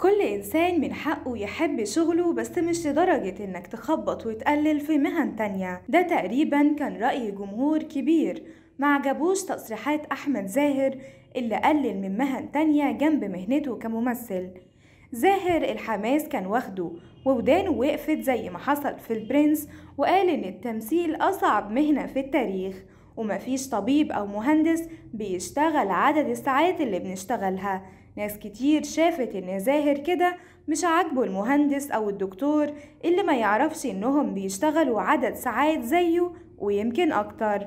كل إنسان من حقه يحب شغله بس مش لدرجة إنك تخبط وتقلل في مهن تانية ده تقريبا كان رأي جمهور كبير معجبوش تصريحات أحمد زاهر اللي قلل من مهن تانية جنب مهنته كممثل زاهر الحماس كان واخده وودانه وقفت زي ما حصل في البرنس وقال إن التمثيل أصعب مهنة في التاريخ ومفيش طبيب أو مهندس بيشتغل عدد الساعات اللي بنشتغلها ناس كتير شافت إن ظاهر كده مش عاجبه المهندس أو الدكتور اللي ما يعرفش إنهم بيشتغلوا عدد ساعات زيه ويمكن أكتر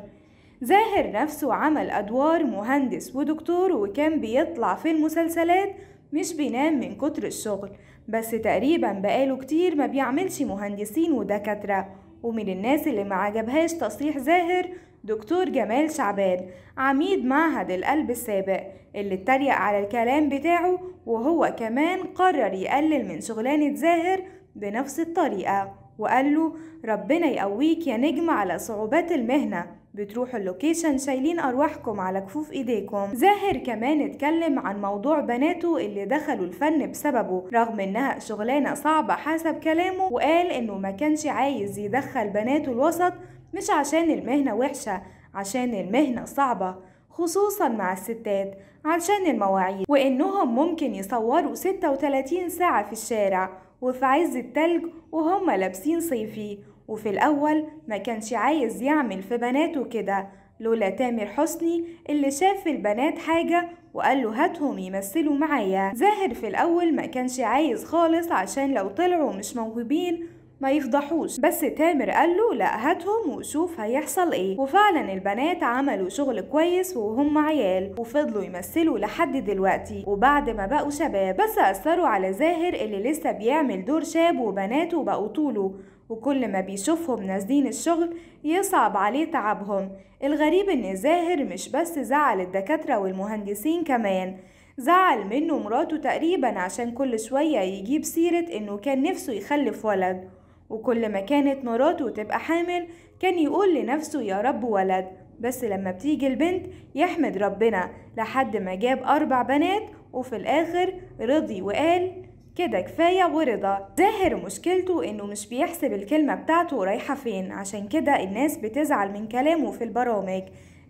زاهر نفسه عمل أدوار مهندس ودكتور وكان بيطلع في المسلسلات مش بينام من كتر الشغل بس تقريبا بقاله كتير ما بيعملش مهندسين ودكاترة ومن الناس اللي ما عجبهاش تصريح زاهر دكتور جمال شعبان عميد معهد القلب السابق اللي اتريق على الكلام بتاعه وهو كمان قرر يقلل من شغلانة زاهر بنفس الطريقة وقال له ربنا يقويك يا نجم على صعوبات المهنة بتروحوا اللوكيشن شايلين أرواحكم على كفوف إيديكم زاهر كمان اتكلم عن موضوع بناته اللي دخلوا الفن بسببه رغم إنها شغلانة صعبة حسب كلامه وقال إنه ما كانش عايز يدخل بناته الوسط مش عشان المهنة وحشة عشان المهنة صعبة خصوصا مع الستات عشان المواعيد وإنهم ممكن يصوروا 36 ساعة في الشارع وفي عز التلج وهم لابسين صيفي وفي الأول ما كانش عايز يعمل في بناته كده لولا تامر حسني اللي شاف في البنات حاجة وقال له هاتهم يمثلوا معايا زاهر في الأول ما كانش عايز خالص عشان لو طلعوا مش موهوبين ما يفضحوش بس تامر قال له لا هاتهم وشوف هيحصل ايه وفعلا البنات عملوا شغل كويس وهم عيال وفضلوا يمثلوا لحد دلوقتي وبعد ما بقوا شباب بس اثروا على زاهر اللي لسه بيعمل دور شاب وبناته بقوا طوله وكل ما بيشوفهم نازلين الشغل يصعب عليه تعبهم الغريب ان زاهر مش بس زعل الدكاترة والمهندسين كمان زعل منه مراته تقريبا عشان كل شوية يجيب سيرة انه كان نفسه يخلف ولد وكل ما كانت مراته تبقى حامل كان يقول لنفسه يا رب ولد بس لما بتيجي البنت يحمد ربنا لحد ما جاب أربع بنات وفي الآخر رضي وقال كده كفاية ورضا ظاهر مشكلته انه مش بيحسب الكلمة بتاعته رايحة فين عشان كده الناس بتزعل من كلامه في البرامج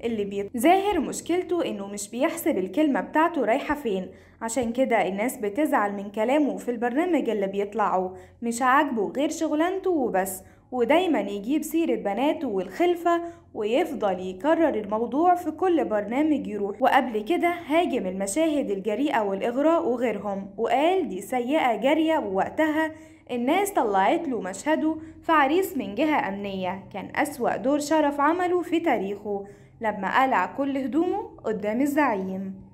اللي بيظاهر مشكلته انه مش بيحسب الكلمة بتاعته رايحة فين عشان كده الناس بتزعل من كلامه في البرنامج اللي بيطلعه مش عاجبه غير شغلانته وبس ودايما يجيب سيرة بناته والخلفة ويفضل يكرر الموضوع في كل برنامج يروح وقبل كده هاجم المشاهد الجريئة والإغراء وغيرهم وقال دي سيئة جارية ووقتها الناس طلعت له مشهده في عريس من جهة أمنية كان أسوأ دور شرف عمله في تاريخه لما قلع كل هدومه قدام الزعيم